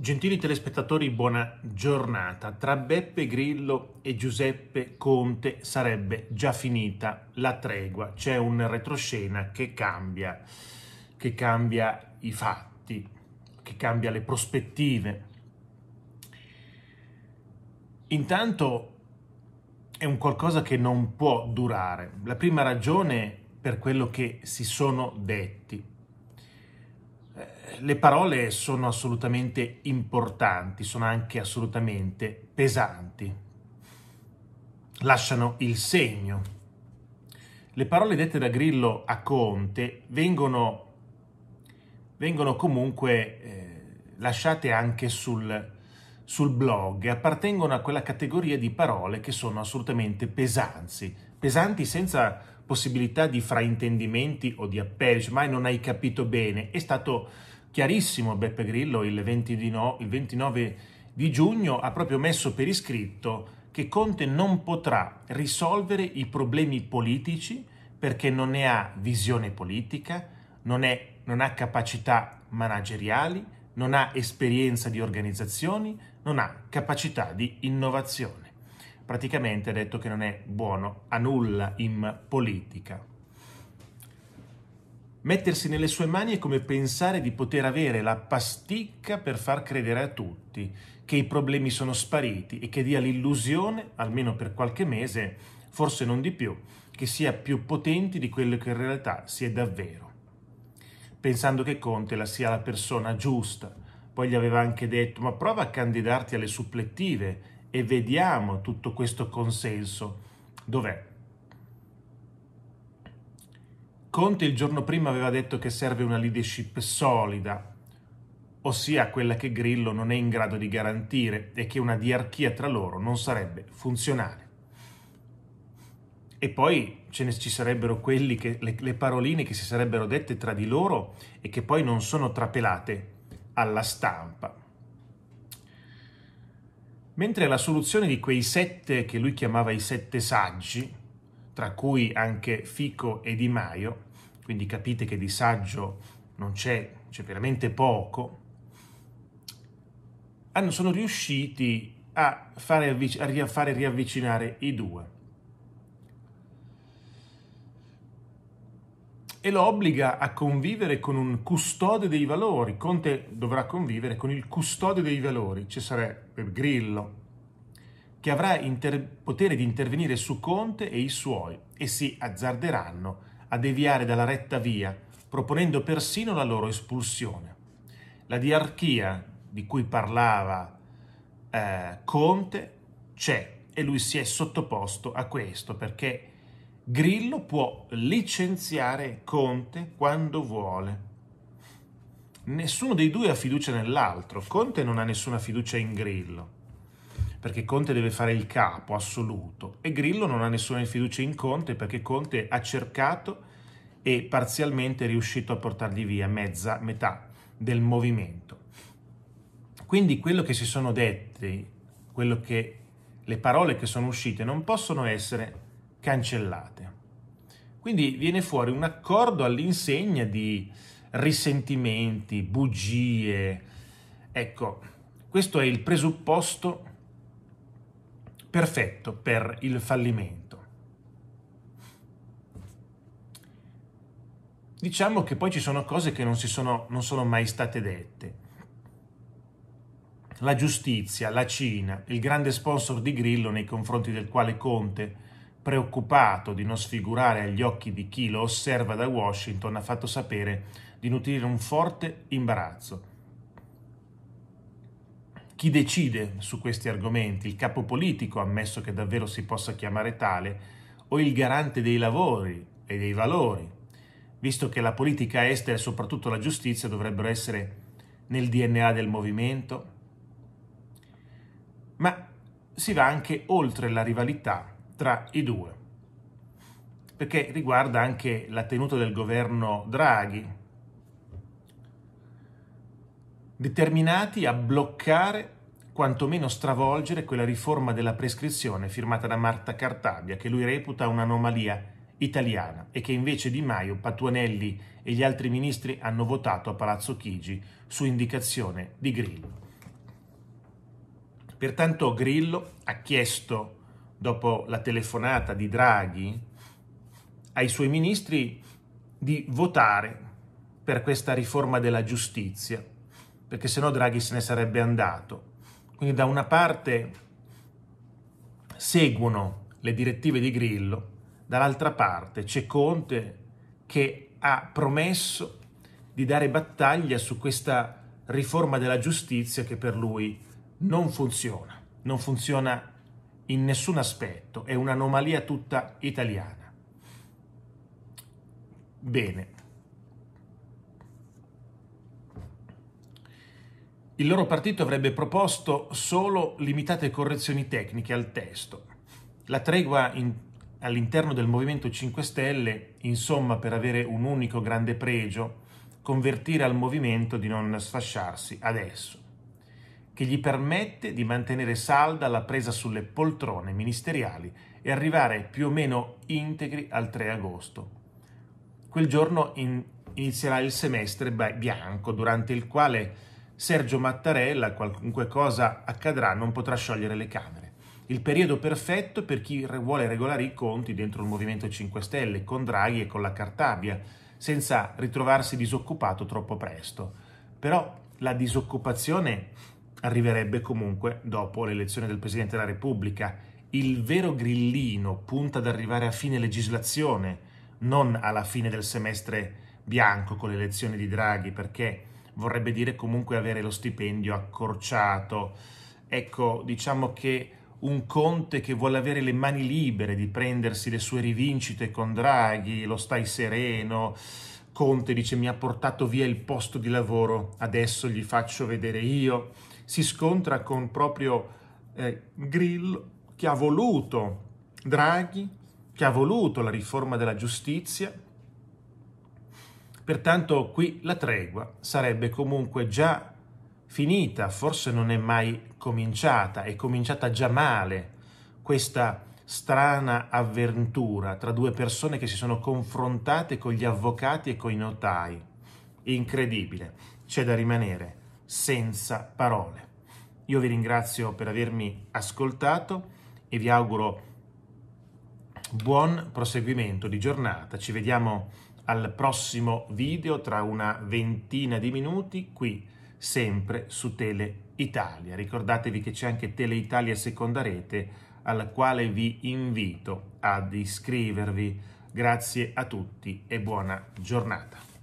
Gentili telespettatori, buona giornata. Tra Beppe Grillo e Giuseppe Conte sarebbe già finita la tregua. C'è un retroscena che cambia, che cambia i fatti, che cambia le prospettive. Intanto è un qualcosa che non può durare. La prima ragione per quello che si sono detti, le parole sono assolutamente importanti, sono anche assolutamente pesanti, lasciano il segno. Le parole dette da Grillo a Conte vengono, vengono comunque eh, lasciate anche sul, sul blog e appartengono a quella categoria di parole che sono assolutamente pesanti, pesanti senza possibilità di fraintendimenti o di appelli, cioè mai non hai capito bene, è stato chiarissimo Beppe Grillo il, 20 di no, il 29 di giugno ha proprio messo per iscritto che Conte non potrà risolvere i problemi politici perché non ne ha visione politica, non, è, non ha capacità manageriali, non ha esperienza di organizzazioni, non ha capacità di innovazione. Praticamente ha detto che non è buono a nulla in politica. Mettersi nelle sue mani è come pensare di poter avere la pasticca per far credere a tutti che i problemi sono spariti e che dia l'illusione, almeno per qualche mese, forse non di più, che sia più potente di quello che in realtà si è davvero. Pensando che Conte la sia la persona giusta, poi gli aveva anche detto ma prova a candidarti alle supplettive e vediamo tutto questo consenso. Dov'è? Conte il giorno prima aveva detto che serve una leadership solida, ossia quella che Grillo non è in grado di garantire e che una diarchia tra loro non sarebbe funzionale. E poi ce ne, ci sarebbero quelli che, le, le paroline che si sarebbero dette tra di loro e che poi non sono trapelate alla stampa. Mentre la soluzione di quei sette che lui chiamava i sette saggi, tra cui anche Fico e Di Maio, quindi capite che di saggio non c'è, c'è veramente poco, hanno, sono riusciti a, fare, a fare riavvicinare i due. e lo obbliga a convivere con un custode dei valori. Conte dovrà convivere con il custode dei valori, Cesare Grillo, che avrà inter- potere di intervenire su Conte e i suoi e si azzarderanno a deviare dalla retta via, proponendo persino la loro espulsione. La diarchia di cui parlava eh, Conte c'è e lui si è sottoposto a questo perché Grillo può licenziare Conte quando vuole. Nessuno dei due ha fiducia nell'altro. Conte non ha nessuna fiducia in Grillo perché Conte deve fare il capo assoluto e Grillo non ha nessuna fiducia in Conte perché Conte ha cercato e parzialmente è riuscito a portargli via mezza metà del movimento. Quindi quello che si sono detti, che, le parole che sono uscite non possono essere cancellate. Quindi viene fuori un accordo all'insegna di risentimenti, bugie. Ecco, questo è il presupposto perfetto per il fallimento. Diciamo che poi ci sono cose che non, sono, non sono mai state dette. La giustizia, la Cina, il grande sponsor di Grillo nei confronti del quale Conte, preoccupato di non sfigurare agli occhi di chi lo osserva da Washington, ha fatto sapere di nutrire un forte imbarazzo. Chi decide su questi argomenti? Il capo politico, ammesso che davvero si possa chiamare tale, o il garante dei lavori e dei valori, visto che la politica estera e soprattutto la giustizia dovrebbero essere nel DNA del movimento? Ma si va anche oltre la rivalità tra i due, perché riguarda anche la tenuta del governo Draghi, determinati a bloccare, quantomeno stravolgere, quella riforma della prescrizione firmata da Marta Cartabia, che lui reputa un'anomalia italiana e che invece Di Maio, Patuanelli e gli altri ministri hanno votato a Palazzo Chigi su indicazione di Grillo. Pertanto Grillo ha chiesto, dopo la telefonata di Draghi, ai suoi ministri di votare per questa riforma della giustizia perché sennò Draghi se ne sarebbe andato. Quindi da una parte seguono le direttive di Grillo, dall'altra parte c'è Conte che ha promesso di dare battaglia su questa riforma della giustizia che per lui non funziona, non funziona in nessun aspetto, è un'anomalia tutta italiana. Bene. Il loro partito avrebbe proposto solo limitate correzioni tecniche al testo. La tregua in, all'interno del Movimento 5 Stelle, insomma, per avere un unico grande pregio, convertire al movimento di non sfasciarsi adesso, che gli permette di mantenere salda la presa sulle poltrone ministeriali e arrivare più o meno integri al 3 agosto. Quel giorno in, inizierà il semestre bianco, durante il quale Sergio Mattarella, qualunque cosa accadrà, non potrà sciogliere le Camere. Il periodo perfetto per chi vuole regolare i conti dentro il Movimento 5 Stelle, con Draghi e con la Cartabia, senza ritrovarsi disoccupato troppo presto. Però la disoccupazione arriverebbe comunque dopo l'elezione del Presidente della Repubblica. Il vero grillino punta ad arrivare a fine legislazione, non alla fine del semestre bianco con le elezioni di Draghi, perché vorrebbe dire comunque avere lo stipendio accorciato. Ecco, diciamo che un Conte che vuole avere le mani libere di prendersi le sue rivincite con Draghi, lo stai sereno. Conte dice mi ha portato via il posto di lavoro, adesso gli faccio vedere io. Si scontra con proprio eh, Grillo che ha voluto Draghi, che ha voluto la riforma della giustizia, Pertanto qui la tregua sarebbe comunque già finita, forse non è mai cominciata, è cominciata già male questa strana avventura tra due persone che si sono confrontate con gli avvocati e con i notai. Incredibile, c'è da rimanere senza parole. Io vi ringrazio per avermi ascoltato e vi auguro buon proseguimento di giornata. Ci vediamo al prossimo video tra una ventina di minuti qui sempre su Tele Italia. Ricordatevi che c'è anche Tele Italia Seconda Rete al quale vi invito ad iscrivervi. Grazie a tutti e buona giornata.